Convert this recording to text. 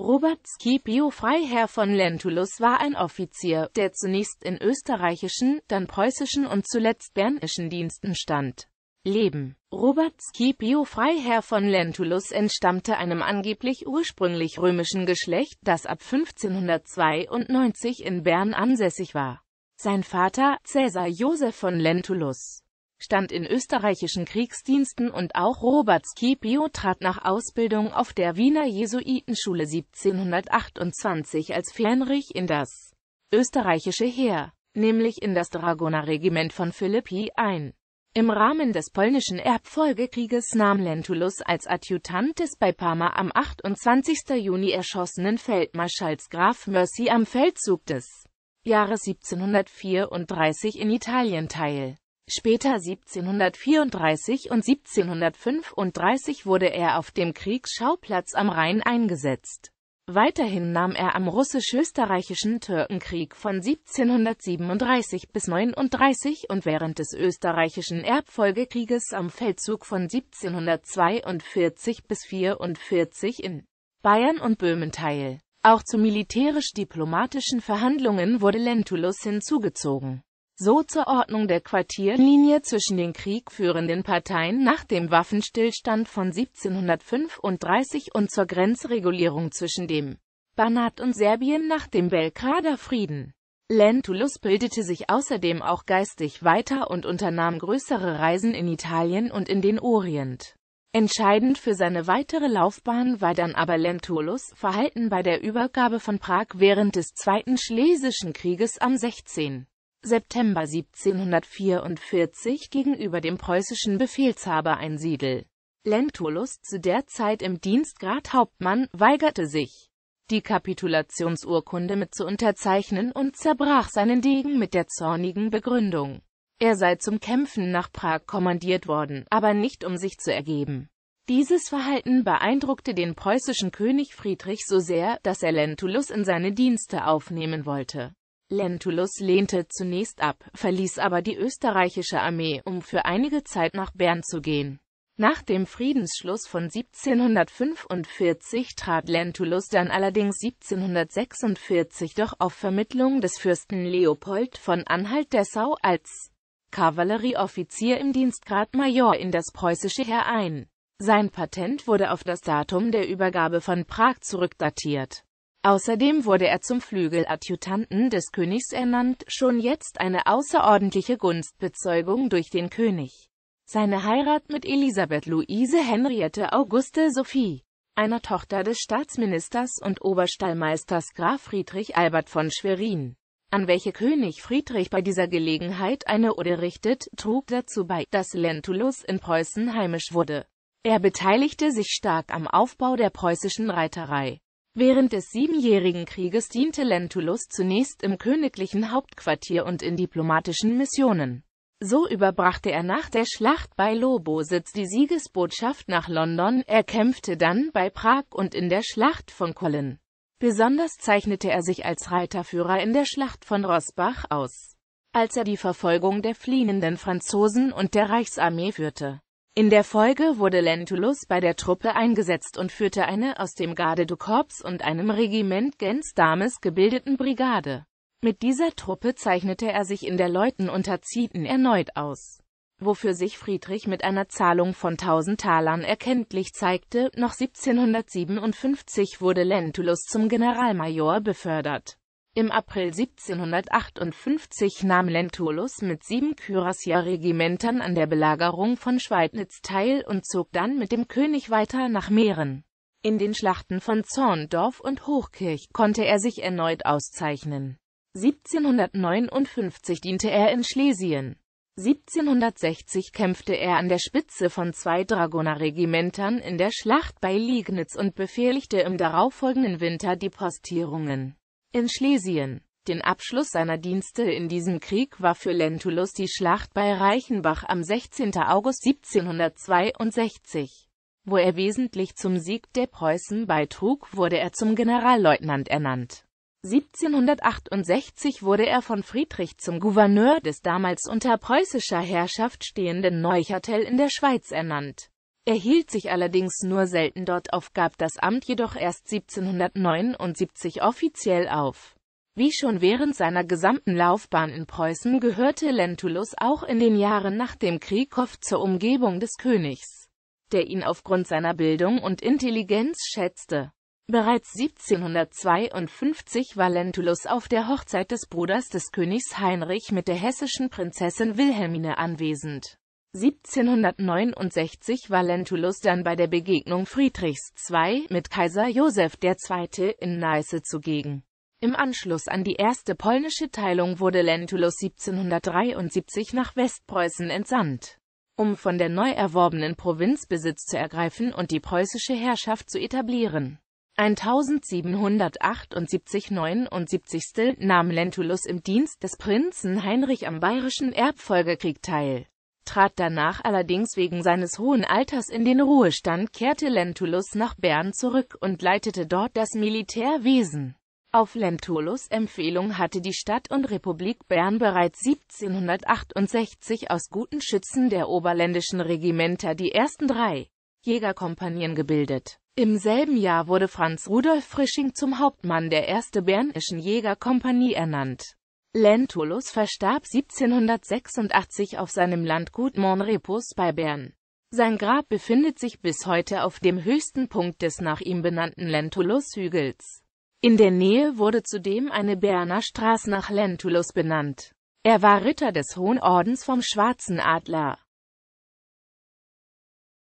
Robert Scipio Freiherr von Lentulus war ein Offizier, der zunächst in österreichischen, dann preußischen und zuletzt bernischen Diensten stand. Leben Robert Scipio Freiherr von Lentulus entstammte einem angeblich ursprünglich römischen Geschlecht, das ab 1592 in Bern ansässig war. Sein Vater, Caesar Joseph von Lentulus stand in österreichischen Kriegsdiensten und auch Robert Scipio trat nach Ausbildung auf der Wiener Jesuitenschule 1728 als Fähnrich in das österreichische Heer, nämlich in das Dragonerregiment von Philippi ein. Im Rahmen des polnischen Erbfolgekrieges nahm Lentulus als Adjutant des bei Parma am 28. Juni erschossenen Feldmarschalls Graf Mercy am Feldzug des Jahres 1734 in Italien teil. Später 1734 und 1735 wurde er auf dem Kriegsschauplatz am Rhein eingesetzt. Weiterhin nahm er am russisch-österreichischen Türkenkrieg von 1737 bis 39 und während des österreichischen Erbfolgekrieges am Feldzug von 1742 bis 44 in Bayern und Böhmen teil. Auch zu militärisch-diplomatischen Verhandlungen wurde Lentulus hinzugezogen so zur Ordnung der Quartierlinie zwischen den kriegführenden Parteien nach dem Waffenstillstand von 1735 und zur Grenzregulierung zwischen dem Banat und Serbien nach dem Belgrader Frieden. Lentulus bildete sich außerdem auch geistig weiter und unternahm größere Reisen in Italien und in den Orient. Entscheidend für seine weitere Laufbahn war dann aber Lentulus' Verhalten bei der Übergabe von Prag während des Zweiten Schlesischen Krieges am 16. September 1744 gegenüber dem preußischen Befehlshaber ein Siedel. Lentulus, zu der Zeit im Dienstgrad Hauptmann, weigerte sich, die Kapitulationsurkunde mit zu unterzeichnen und zerbrach seinen Degen mit der zornigen Begründung, er sei zum Kämpfen nach Prag kommandiert worden, aber nicht um sich zu ergeben. Dieses Verhalten beeindruckte den preußischen König Friedrich so sehr, dass er Lentulus in seine Dienste aufnehmen wollte. Lentulus lehnte zunächst ab, verließ aber die österreichische Armee, um für einige Zeit nach Bern zu gehen. Nach dem Friedensschluss von 1745 trat Lentulus dann allerdings 1746 doch auf Vermittlung des Fürsten Leopold von Anhalt-Dessau als Kavallerieoffizier im Dienstgrad Major in das preußische Heer ein. Sein Patent wurde auf das Datum der Übergabe von Prag zurückdatiert. Außerdem wurde er zum Flügeladjutanten des Königs ernannt, schon jetzt eine außerordentliche Gunstbezeugung durch den König. Seine Heirat mit Elisabeth Luise Henriette Auguste Sophie, einer Tochter des Staatsministers und Oberstallmeisters Graf Friedrich Albert von Schwerin, an welche König Friedrich bei dieser Gelegenheit eine Ode richtet, trug dazu bei, dass Lentulus in Preußen heimisch wurde. Er beteiligte sich stark am Aufbau der preußischen Reiterei. Während des Siebenjährigen Krieges diente Lentulus zunächst im königlichen Hauptquartier und in diplomatischen Missionen. So überbrachte er nach der Schlacht bei Lobositz die Siegesbotschaft nach London, er kämpfte dann bei Prag und in der Schlacht von Collin. Besonders zeichnete er sich als Reiterführer in der Schlacht von Rosbach aus, als er die Verfolgung der fliehenden Franzosen und der Reichsarmee führte. In der Folge wurde Lentulus bei der Truppe eingesetzt und führte eine aus dem Garde du Corps und einem Regiment gens Dames gebildeten Brigade. Mit dieser Truppe zeichnete er sich in der Leuten unter Zieten erneut aus, wofür sich Friedrich mit einer Zahlung von 1000 Talern erkenntlich zeigte. Noch 1757 wurde Lentulus zum Generalmajor befördert. Im April 1758 nahm Lentulus mit sieben Kürassier-Regimentern an der Belagerung von Schweidnitz teil und zog dann mit dem König weiter nach Mähren. In den Schlachten von Zorndorf und Hochkirch konnte er sich erneut auszeichnen. 1759 diente er in Schlesien. 1760 kämpfte er an der Spitze von zwei Dragonerregimentern in der Schlacht bei Liegnitz und befehligte im darauffolgenden Winter die Postierungen in Schlesien. Den Abschluss seiner Dienste in diesem Krieg war für Lentulus die Schlacht bei Reichenbach am 16. August 1762. Wo er wesentlich zum Sieg der Preußen beitrug, wurde er zum Generalleutnant ernannt. 1768 wurde er von Friedrich zum Gouverneur des damals unter preußischer Herrschaft stehenden Neuchâtel in der Schweiz ernannt. Er hielt sich allerdings nur selten dort auf, gab das Amt jedoch erst 1779 offiziell auf. Wie schon während seiner gesamten Laufbahn in Preußen gehörte Lentulus auch in den Jahren nach dem Krieg oft zur Umgebung des Königs, der ihn aufgrund seiner Bildung und Intelligenz schätzte. Bereits 1752 war Lentulus auf der Hochzeit des Bruders des Königs Heinrich mit der hessischen Prinzessin Wilhelmine anwesend. 1769 war Lentulus dann bei der Begegnung Friedrichs II. mit Kaiser Joseph II. in Neiße zugegen. Im Anschluss an die erste polnische Teilung wurde Lentulus 1773 nach Westpreußen entsandt, um von der neu erworbenen Provinz Besitz zu ergreifen und die preußische Herrschaft zu etablieren. 1778 79 nahm Lentulus im Dienst des Prinzen Heinrich am Bayerischen Erbfolgekrieg teil trat danach allerdings wegen seines hohen Alters in den Ruhestand, kehrte Lentulus nach Bern zurück und leitete dort das Militärwesen. Auf Lentulus Empfehlung hatte die Stadt und Republik Bern bereits 1768 aus guten Schützen der oberländischen Regimenter die ersten drei Jägerkompanien gebildet. Im selben Jahr wurde Franz Rudolf Frisching zum Hauptmann der erste bernischen Jägerkompanie ernannt. Lentulus verstarb 1786 auf seinem Landgut Monrepos bei Bern. Sein Grab befindet sich bis heute auf dem höchsten Punkt des nach ihm benannten Lentulus-Hügels. In der Nähe wurde zudem eine Berner Straße nach Lentulus benannt. Er war Ritter des Hohen Ordens vom Schwarzen Adler.